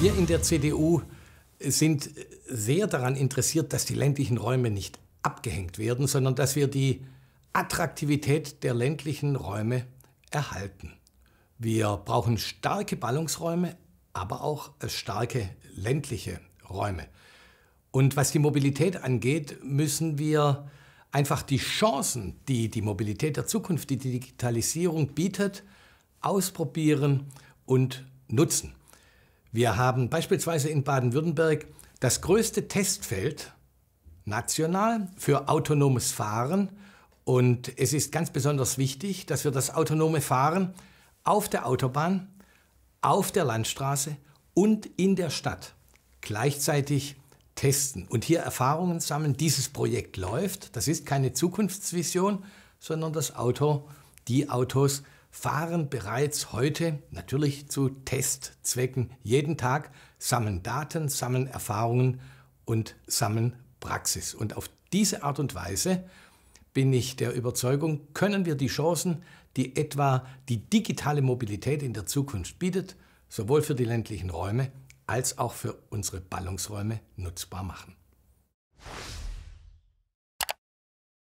Wir in der CDU sind sehr daran interessiert, dass die ländlichen Räume nicht abgehängt werden, sondern dass wir die Attraktivität der ländlichen Räume erhalten. Wir brauchen starke Ballungsräume, aber auch starke ländliche Räume. Und was die Mobilität angeht, müssen wir einfach die Chancen, die die Mobilität der Zukunft, die Digitalisierung bietet, ausprobieren und nutzen. Wir haben beispielsweise in Baden-Württemberg das größte Testfeld national für autonomes Fahren. Und es ist ganz besonders wichtig, dass wir das autonome Fahren auf der Autobahn, auf der Landstraße und in der Stadt gleichzeitig testen und hier Erfahrungen sammeln. Dieses Projekt läuft. Das ist keine Zukunftsvision, sondern das Auto, die Autos fahren bereits heute, natürlich zu Testzwecken, jeden Tag, sammeln Daten, sammeln Erfahrungen und sammeln Praxis. Und auf diese Art und Weise bin ich der Überzeugung, können wir die Chancen, die etwa die digitale Mobilität in der Zukunft bietet, sowohl für die ländlichen Räume als auch für unsere Ballungsräume nutzbar machen.